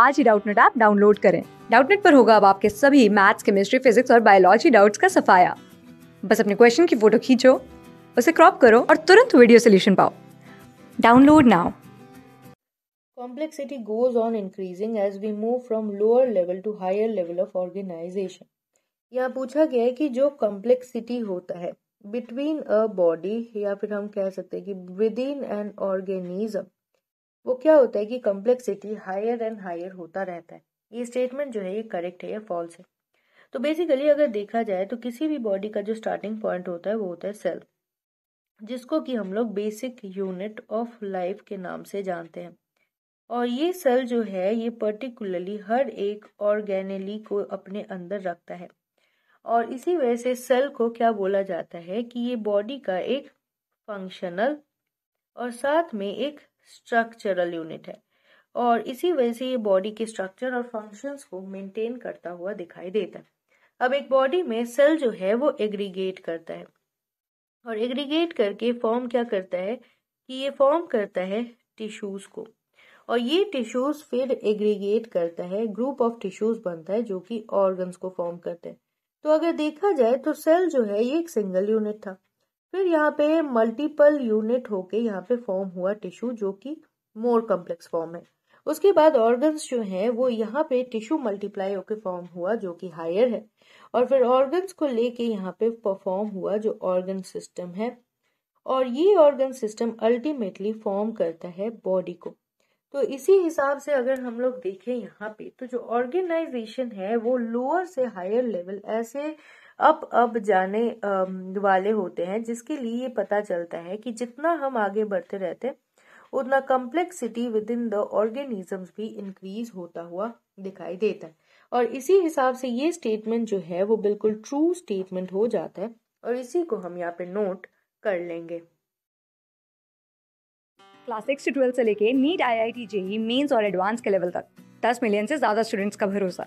आज ही Doubtnut app download करें डाउटनेट पर होगा अब आपके सभी मैथ्स केमिस्ट्री फिजिक्स और बायोलॉजी डाउट्स का सफाया बस अपने क्वेश्चन की फोटो खींचो उसे क्रॉप करो और तुरंत वीडियो सोल्यूशन पाओ download now complexity goes on increasing as we move from lower level to higher level of organisation यहाँ पूछा गया है कि जो कॉम्प्लेक्सिटी होता है बिटवीन अ बॉडी या फिर हम कह सकते हैं कि विद इन एन ऑर्गेनिज्म वो क्या होता है कि कम्प्लेक्सिटी हायर एंड हायर होता रहता है ये स्टेटमेंट जो है ये करेक्ट है या फॉल्स है तो बेसिकली अगर देखा जाए तो किसी भी बॉडी का जो स्टार्टिंग पॉइंट होता है वो होता है सेल जिसको कि हम लोग बेसिक यूनिट ऑफ लाइफ के नाम से जानते हैं और ये सेल जो है ये पर्टिकुलरली हर एक ऑर्गेनली को अपने अंदर रखता है और इसी वजह से सेल को क्या बोला जाता है कि ये बॉडी का एक फंक्शनल और साथ में एक स्ट्रक्चरल यूनिट है और इसी वजह से ये बॉडी के स्ट्रक्चर और फंक्शंस को मेंटेन करता हुआ दिखाई देता है अब एक बॉडी में सेल जो है वो एग्रीगेट करता है और एग्रीगेट करके फॉर्म क्या करता है कि ये फॉर्म करता है टिश्यूज को और ये टिश्यूज फिर एग्रीगेट करता है ग्रुप ऑफ टिश्यूज बनता है जो कि ऑर्गन्स को फॉर्म करते हैं तो अगर देखा जाए तो सेल जो है ये एक सिंगल यूनिट था फिर यहाँ पे मल्टीपल यूनिट होके यहाँ पे फॉर्म हुआ टिश्यू जो कि मोर कॉम्प्लेक्स फॉर्म है उसके बाद ऑर्गन्स जो है वो यहाँ पे टिश्यू मल्टीप्लाई होके फॉर्म हुआ जो कि हायर है और फिर ऑर्गन्स को लेके यहाँ पे परफॉर्म हुआ जो ऑर्गन सिस्टम है और ये ऑर्गन सिस्टम अल्टीमेटली फॉर्म करता है बॉडी को तो इसी हिसाब से अगर हम लोग देखें यहाँ पे तो जो ऑर्गेनाइजेशन है वो लोअर से हायर लेवल ऐसे अब अब जाने वाले होते हैं जिसके लिए ये पता चलता है कि जितना हम आगे बढ़ते रहते उतना complexity within the organism भी इंक्रीज होता हुआ दिखाई देता है और इसी हिसाब से ये स्टेटमेंट जो है वो बिल्कुल ट्रू स्टेटमेंट हो जाता है और इसी को हम यहाँ पे नोट कर लेंगे क्लास सिक्स से ट्वेल्थ से लेके NEET I I T JEE mains और एडवांस के लेवल तक दस मिलियन से ज़्यादा स्टूडेंट्स का भरोसा